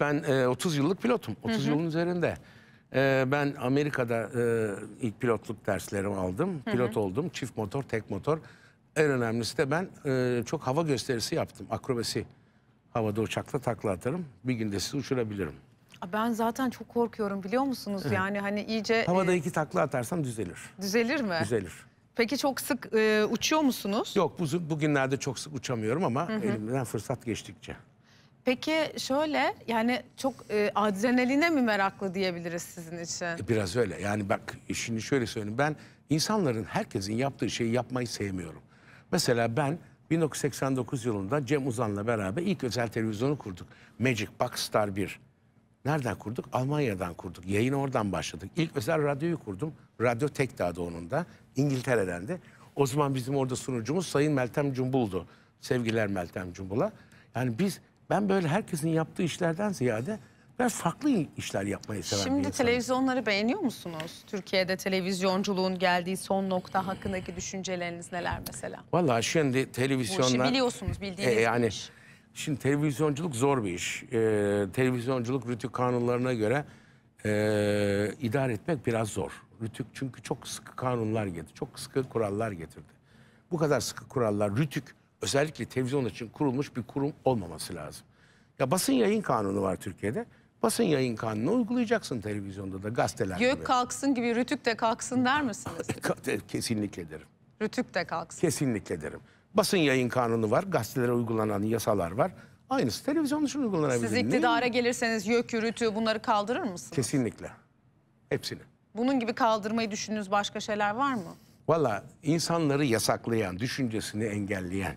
Ben e, 30 yıllık pilotum. 30 hı hı. yılın üzerinde. E, ben Amerika'da e, ilk pilotluk derslerimi aldım. Hı hı. Pilot oldum. Çift motor, tek motor. En önemlisi de ben e, çok hava gösterisi yaptım. Akrobasi. Havada uçakla takla atarım. Bir günde sizi uçurabilirim. Ben zaten çok korkuyorum biliyor musunuz? Evet. Yani hani iyice... E, havada e, iki takla atarsam düzelir. Düzelir mi? Düzelir. Peki çok sık e, uçuyor musunuz? Yok bu, bugünlerde çok sık uçamıyorum ama hı hı. elimden fırsat geçtikçe. Peki şöyle yani çok e, adrenaline mi meraklı diyebiliriz sizin için? E, biraz öyle. Yani bak şimdi şöyle söyleyeyim. Ben insanların herkesin yaptığı şeyi yapmayı sevmiyorum. Mesela ben 1989 yılında Cem Uzan'la beraber ilk özel televizyonu kurduk. Magic Box Star 1. Nereden kurduk? Almanya'dan kurduk. Yayın oradan başladık. İlk özel radyoyu kurdum. Radyo Tekdağ'da onun da. İngiltere'den de. O zaman bizim orada sunucumuz Sayın Meltem Cumbul'du. Sevgiler Meltem Cumbul'a. Yani biz ben böyle herkesin yaptığı işlerden ziyade ben farklı işler yapmayı seven Şimdi bir televizyonları beğeniyor musunuz? Türkiye'de televizyonculuğun geldiği son nokta hakkındaki düşünceleriniz neler mesela? Valla şimdi televizyonlar... Bu işi biliyorsunuz bildiğiniz e, yani, Şimdi televizyonculuk zor bir iş. Ee, televizyonculuk rütük kanunlarına göre e, idare etmek biraz zor. Rütük çünkü çok sıkı kanunlar getirdi. Çok sıkı kurallar getirdi. Bu kadar sıkı kurallar rütük özellikle televizyon için kurulmuş bir kurum olmaması lazım. Ya basın yayın kanunu var Türkiye'de. Basın yayın kanunu uygulayacaksın televizyonda da gazetelerde. Gök kalksın gibi rütük de kalksın der misiniz? Kesinlikle derim. Rütük de kalksın. Kesinlikle derim. Basın yayın kanunu var, gazetelere uygulanan yasalar var. Aynısı televizyon için uygulanabilir. Siz iktidara Neyi? gelirseniz YÖK yürütü bunları kaldırır mısınız? Kesinlikle. Hepsini. Bunun gibi kaldırmayı düşündüğünüz başka şeyler var mı? Valla insanları yasaklayan, düşüncesini engelleyen,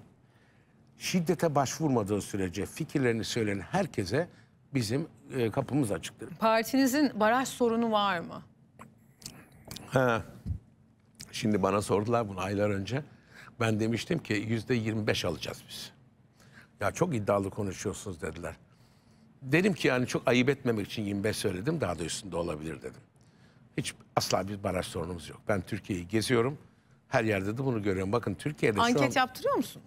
şiddete başvurmadığı sürece fikirlerini söyleyen herkese bizim e, kapımız açıktır. Partinizin baraj sorunu var mı? Ha. Şimdi bana sordular bunu aylar önce. Ben demiştim ki yüzde 25 alacağız biz. Ya çok iddialı konuşuyorsunuz dediler. Dedim ki yani çok ayıp etmemek için 25 söyledim. Daha da üstünde olabilir dedim. Hiç asla bir baraj sorunumuz yok. Ben Türkiye'yi geziyorum. Her yerde de bunu görüyorum. Bakın Türkiye'de Anket şu an... yaptırıyor musunuz?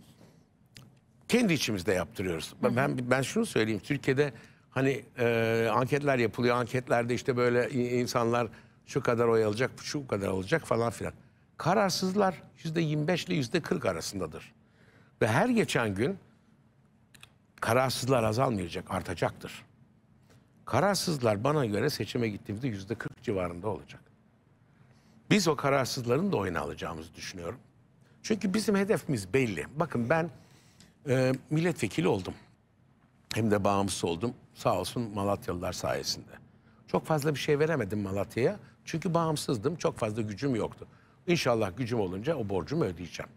kendi içimizde yaptırıyoruz. Hı. Ben ben şunu söyleyeyim. Türkiye'de hani e, anketler yapılıyor. Anketlerde işte böyle insanlar şu kadar oy alacak, şu kadar alacak falan filan. Kararsızlar yüzde 25 ile yüzde 40 arasındadır. Ve her geçen gün kararsızlar azalmayacak, artacaktır. Kararsızlar bana göre seçime gittiğimizde yüzde 40 civarında olacak. Biz o kararsızların da oyunu alacağımızı düşünüyorum. Çünkü bizim hedefimiz belli. Bakın ben e, milletvekili oldum. Hem de bağımsız oldum. Sağ olsun Malatyalılar sayesinde. Çok fazla bir şey veremedim Malatya'ya. Çünkü bağımsızdım. Çok fazla gücüm yoktu. İnşallah gücüm olunca o borcumu ödeyeceğim.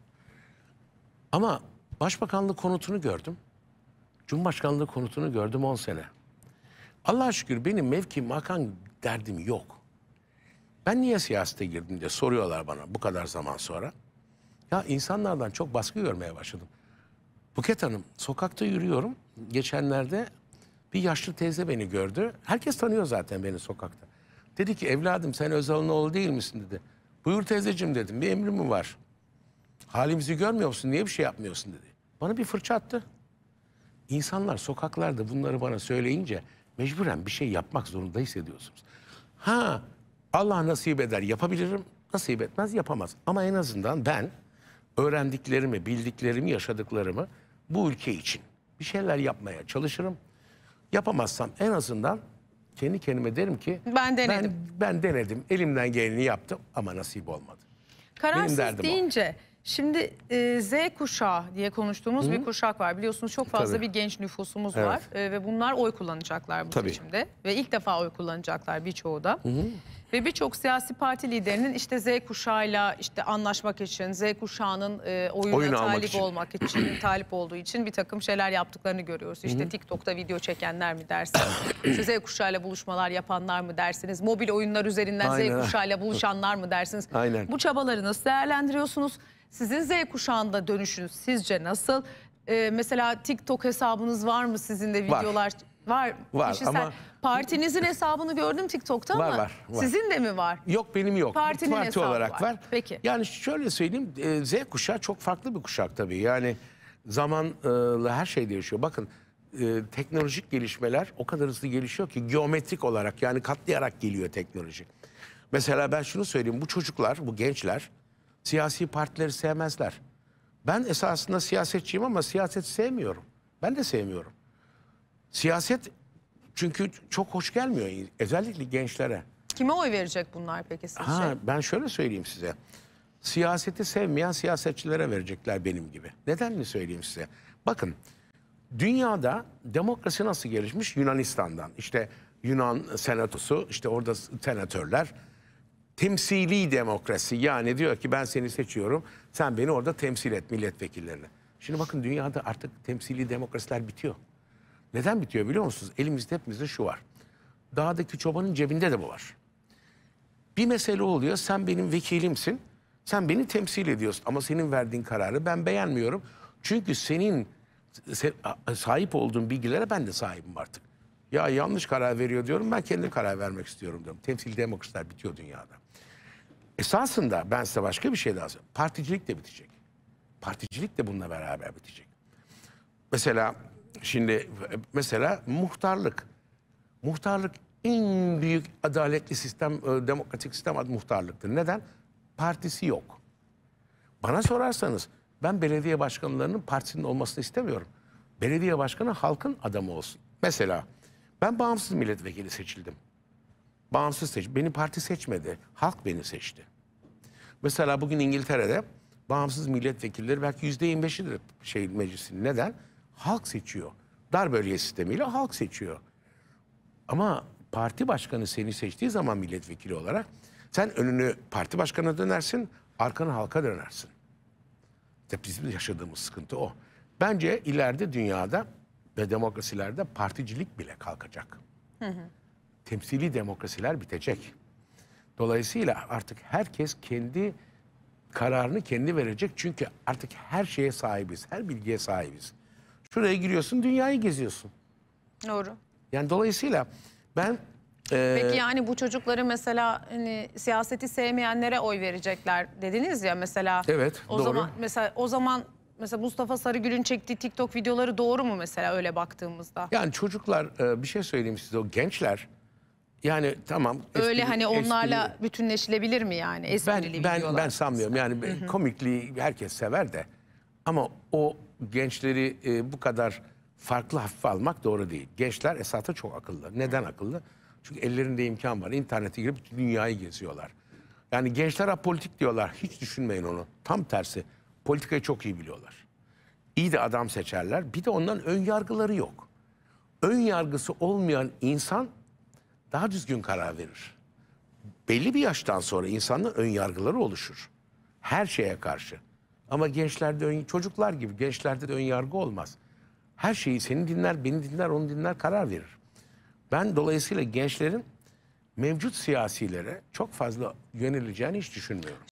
Ama başbakanlık konutunu gördüm. Cumhurbaşkanlığı konutunu gördüm 10 sene. Allah'a şükür benim mevki makam derdim yok. Ben niye siyasete girdim diye soruyorlar bana bu kadar zaman sonra. Ya insanlardan çok baskı görmeye başladım. Buket Hanım, sokakta yürüyorum. Geçenlerde bir yaşlı teyze beni gördü. Herkes tanıyor zaten beni sokakta. Dedi ki evladım sen Özal'ın oğlu değil misin dedi. Buyur teyzeciğim dedim bir emrim mi var? Halimizi görmüyor musun niye bir şey yapmıyorsun dedi. Bana bir fırça attı. İnsanlar sokaklarda bunları bana söyleyince mecburen bir şey yapmak zorunda hissediyorsunuz. Ha Allah nasip eder yapabilirim, nasip etmez yapamaz. Ama en azından ben öğrendiklerimi, bildiklerimi, yaşadıklarımı bu ülke için bir şeyler yapmaya çalışırım. Yapamazsam en azından kendi kendime derim ki ben denedim. Ben, ben denedim. Elimden geleni yaptım ama nasip olmadı. Kararsız deyince o. Şimdi e, Z kuşağı diye konuştuğumuz Hı. bir kuşak var. Biliyorsunuz çok fazla Tabii. bir genç nüfusumuz evet. var e, ve bunlar oy kullanacaklar bu Tabii. seçimde. Ve ilk defa oy kullanacaklar birçoğu da. Hı. Ve birçok siyasi parti liderinin işte Z kuşağıyla işte anlaşmak için, Z kuşağının e, oyuna Oyun talip için. olmak için, talip olduğu için bir takım şeyler yaptıklarını görüyoruz. İşte Hı. TikTok'ta video çekenler mi dersiniz, işte Z kuşağıyla buluşmalar yapanlar mı dersiniz, mobil oyunlar üzerinden Aynen. Z kuşağıyla buluşanlar mı dersiniz. Aynen. Bu çabalarınızı değerlendiriyorsunuz? Sizin Z kuşağında dönüşünüz sizce nasıl? Ee, mesela TikTok hesabınız var mı sizin de videolar? Var. Var. Var kişisel. ama partinizin hesabını gördüm TikTok'ta var, ama var, var. sizin de mi var? Yok benim yok. Partinin Parti olarak var. var. Peki. Yani şöyle söyleyeyim e, Z kuşağı çok farklı bir kuşak tabii. Yani zamanla e, her şey değişiyor. Bakın e, teknolojik gelişmeler o kadar hızlı gelişiyor ki geometrik olarak yani katlayarak geliyor teknoloji. Mesela ben şunu söyleyeyim bu çocuklar bu gençler Siyasi partileri sevmezler. Ben esasında siyasetçiyim ama siyaset sevmiyorum. Ben de sevmiyorum. Siyaset çünkü çok hoş gelmiyor özellikle gençlere. Kime oy verecek bunlar peki sizce? Ha, ben şöyle söyleyeyim size. Siyaseti sevmeyen siyasetçilere verecekler benim gibi. Neden mi söyleyeyim size? Bakın dünyada demokrasi nasıl gelişmiş? Yunanistan'dan. İşte Yunan senatosu, işte orada senatörler, temsili demokrasi yani diyor ki ben seni seçiyorum sen beni orada temsil et milletvekillerine. Şimdi bakın dünyada artık temsili demokrasiler bitiyor. Neden bitiyor biliyor musunuz? Elimizde hepimizde şu var. Dağdaki çobanın cebinde de bu var. Bir mesele oluyor sen benim vekilimsin sen beni temsil ediyorsun ama senin verdiğin kararı ben beğenmiyorum. Çünkü senin sahip olduğun bilgilere ben de sahibim artık. Ya yanlış karar veriyor diyorum ben kendi karar vermek istiyorum diyorum. Temsil demokrasiler bitiyor dünyada. Esasında ben size başka bir şey lazım. Particilik de bitecek. Particilik de bununla beraber bitecek. Mesela şimdi mesela muhtarlık. Muhtarlık en büyük adaletli sistem, e, demokratik sistem adı muhtarlıktır. Neden? Partisi yok. Bana sorarsanız ben belediye başkanlarının partisinin olmasını istemiyorum. Belediye başkanı halkın adamı olsun. Mesela ben bağımsız milletvekili seçildim bağımsız seç. Beni parti seçmedi. Halk beni seçti. Mesela bugün İngiltere'de bağımsız milletvekilleri belki yüzde yirmi beşidir şey meclisin. Neden? Halk seçiyor. Dar bölge sistemiyle halk seçiyor. Ama parti başkanı seni seçtiği zaman milletvekili olarak sen önünü parti başkanına dönersin, arkanı halka dönersin. İşte bizim yaşadığımız sıkıntı o. Bence ileride dünyada ve demokrasilerde particilik bile kalkacak. Hı hı temsili demokrasiler bitecek. Dolayısıyla artık herkes kendi kararını kendi verecek. Çünkü artık her şeye sahibiz, her bilgiye sahibiz. Şuraya giriyorsun, dünyayı geziyorsun. Doğru. Yani dolayısıyla ben... E... Peki yani bu çocukları mesela hani, siyaseti sevmeyenlere oy verecekler dediniz ya mesela. Evet, o doğru. Zaman, mesela o zaman mesela Mustafa Sarıgül'ün çektiği TikTok videoları doğru mu mesela öyle baktığımızda? Yani çocuklar e, bir şey söyleyeyim size o gençler yani tamam. Öyle espri- hani onlarla espri- bütünleşilebilir mi yani? ben ben ben sanmıyorum. Yani be- komikliği herkes sever de ama o gençleri e, bu kadar farklı hafife almak doğru değil. Gençler esasında çok akıllı. Neden akıllı? Çünkü ellerinde imkan var. İnternete girip dünyayı geziyorlar. Yani gençler apolitik diyorlar. Hiç düşünmeyin onu. Tam tersi. Politikayı çok iyi biliyorlar. İyi de adam seçerler. Bir de ondan ön yargıları yok. Ön yargısı olmayan insan daha düzgün karar verir. Belli bir yaştan sonra insanın ön yargıları oluşur. Her şeye karşı. Ama gençlerde ön, çocuklar gibi gençlerde de ön yargı olmaz. Her şeyi seni dinler, beni dinler, onu dinler karar verir. Ben dolayısıyla gençlerin mevcut siyasilere çok fazla yöneleceğini hiç düşünmüyorum.